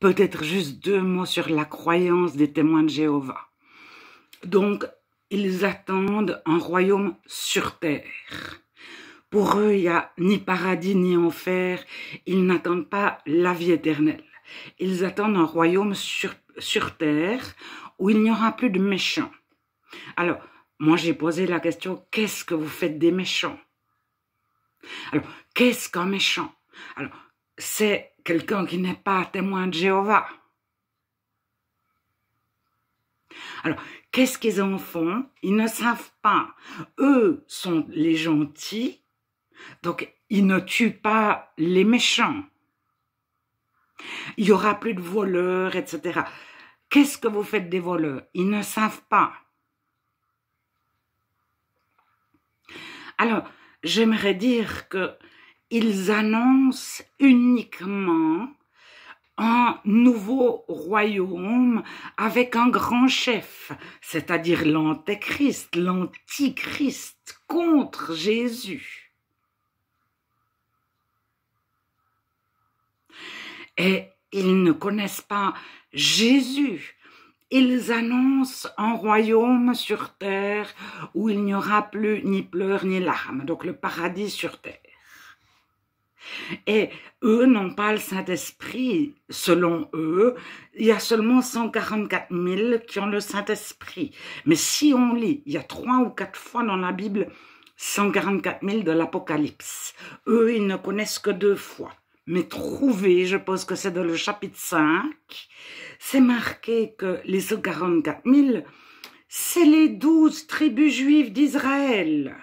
Peut-être juste deux mots sur la croyance des témoins de Jéhovah. Donc, ils attendent un royaume sur terre. Pour eux, il n'y a ni paradis ni enfer. Ils n'attendent pas la vie éternelle. Ils attendent un royaume sur, sur terre où il n'y aura plus de méchants. Alors, moi j'ai posé la question, qu'est-ce que vous faites des méchants Alors, qu'est-ce qu'un méchant Alors, c'est quelqu'un qui n'est pas témoin de Jéhovah. Alors, qu'est-ce qu'ils en font Ils ne savent pas. Eux sont les gentils, donc ils ne tuent pas les méchants. Il n'y aura plus de voleurs, etc. Qu'est-ce que vous faites des voleurs Ils ne savent pas. Alors, j'aimerais dire que ils annoncent uniquement un nouveau royaume avec un grand chef, c'est-à-dire l'antéchrist, l'antichrist contre Jésus. Et ils ne connaissent pas Jésus. Ils annoncent un royaume sur terre où il n'y aura plus ni pleurs ni larmes, donc le paradis sur terre. Et eux n'ont pas le Saint-Esprit. Selon eux, il y a seulement 144 000 qui ont le Saint-Esprit. Mais si on lit, il y a trois ou quatre fois dans la Bible 144 000 de l'Apocalypse. Eux, ils ne connaissent que deux fois. Mais trouver, je pense que c'est dans le chapitre 5, c'est marqué que les 144 000, c'est les douze tribus juives d'Israël.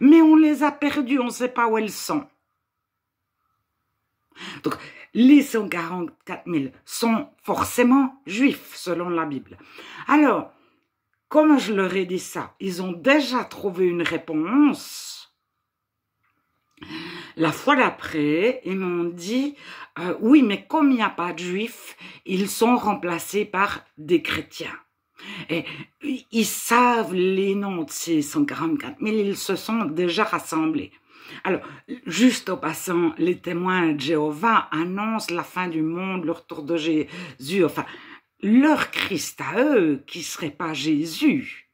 Mais on les a perdues, on ne sait pas où elles sont. Donc, les 144 000 sont forcément juifs, selon la Bible. Alors, comment je leur ai dit ça, ils ont déjà trouvé une réponse. La fois d'après, ils m'ont dit, euh, oui, mais comme il n'y a pas de juifs, ils sont remplacés par des chrétiens. Et ils savent les noms de ces 144 000, ils se sont déjà rassemblés. Alors, juste au passant, les témoins de Jéhovah annoncent la fin du monde, le retour de Jésus, enfin, leur Christ à eux, qui serait pas Jésus.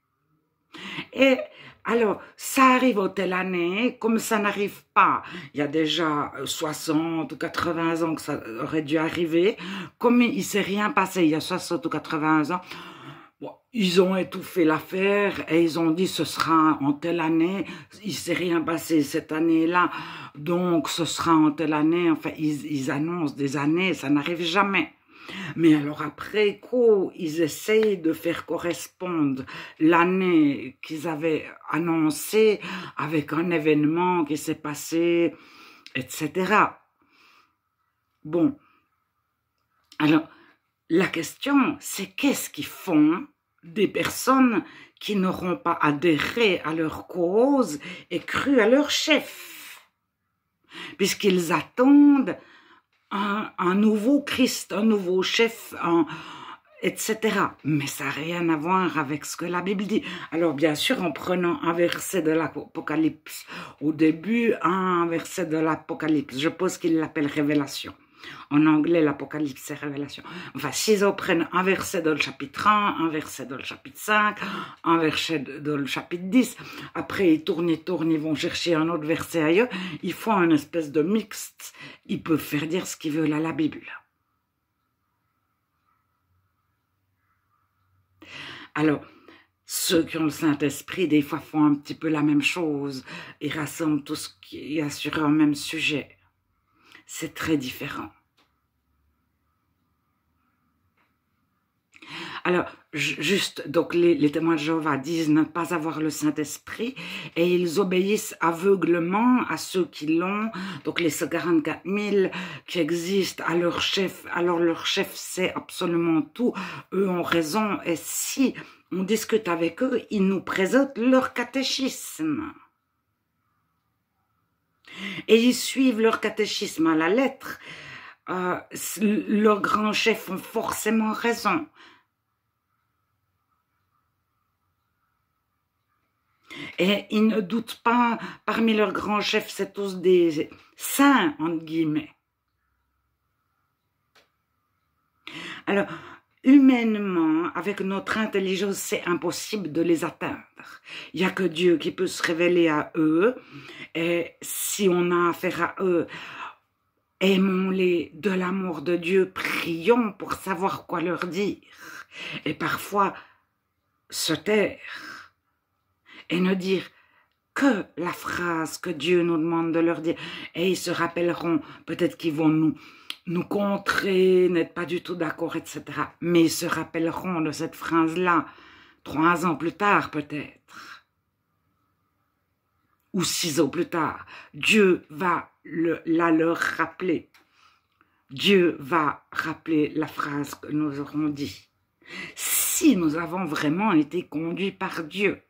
Et alors, ça arrive au telle année, comme ça n'arrive pas, il y a déjà 60 euh, ou 80 ans que ça aurait dû arriver, comme il s'est rien passé il y a 60 ou 80 ans, ils ont étouffé l'affaire et ils ont dit ce sera en telle année, il s'est rien passé cette année-là, donc ce sera en telle année, enfin ils, ils annoncent des années, ça n'arrive jamais. Mais alors après coup, ils essayent de faire correspondre l'année qu'ils avaient annoncée avec un événement qui s'est passé, etc. Bon, alors la question c'est qu'est-ce qu'ils font des personnes qui n'auront pas adhéré à leur cause et cru à leur chef, puisqu'ils attendent un, nouveau Christ, un nouveau chef, etc. Mais ça n'a rien à voir avec ce que la Bible dit. Alors bien sûr, en prenant un verset de l'Apocalypse, au début, un verset de l'Apocalypse, je pense qu'il l'appelle révélation. En anglais, l'Apocalypse, c'est Révélation. Enfin, s'ils prennent un verset dans le chapitre 1, un verset dans le chapitre 5, un verset dans le chapitre 10, après ils tournent, ils tournent, ils vont chercher un autre verset ailleurs, ils font une espèce de mixte. Ils peuvent faire dire ce qu'ils veulent à la Bible. Alors, ceux qui ont le Saint-Esprit, des fois, font un petit peu la même chose. Ils rassemblent tout ce qui est a sur un même sujet c'est très différent. Alors, juste, donc les, témoins de Jéhovah disent ne pas avoir le Saint-Esprit et ils obéissent aveuglement à ceux qui l'ont, donc les 144 000 qui existent à leur chef. Alors leur chef sait absolument tout, eux ont raison et si on discute avec eux, ils nous présentent leur catéchisme. Et ils suivent leur catéchisme à la lettre. Euh, leurs grands chefs ont forcément raison. Et ils ne doutent pas, parmi leurs grands chefs, c'est tous des saints, entre guillemets. Alors, humainement, avec notre intelligence, c'est impossible de les atteindre. Il n'y a que Dieu qui peut se révéler à eux. Et si on a affaire à eux, aimons-les de l'amour de Dieu, prions pour savoir quoi leur dire. Et parfois, se taire et ne dire que la phrase que Dieu nous demande de leur dire. Et ils se rappelleront, peut-être qu'ils vont nous, nous contrer, n'être pas du tout d'accord, etc. Mais ils se rappelleront de cette phrase-là trois ans plus tard peut-être, ou six ans plus tard, Dieu va la leur rappeler. Dieu va rappeler la phrase que nous aurons dit. Si nous avons vraiment été conduits par Dieu,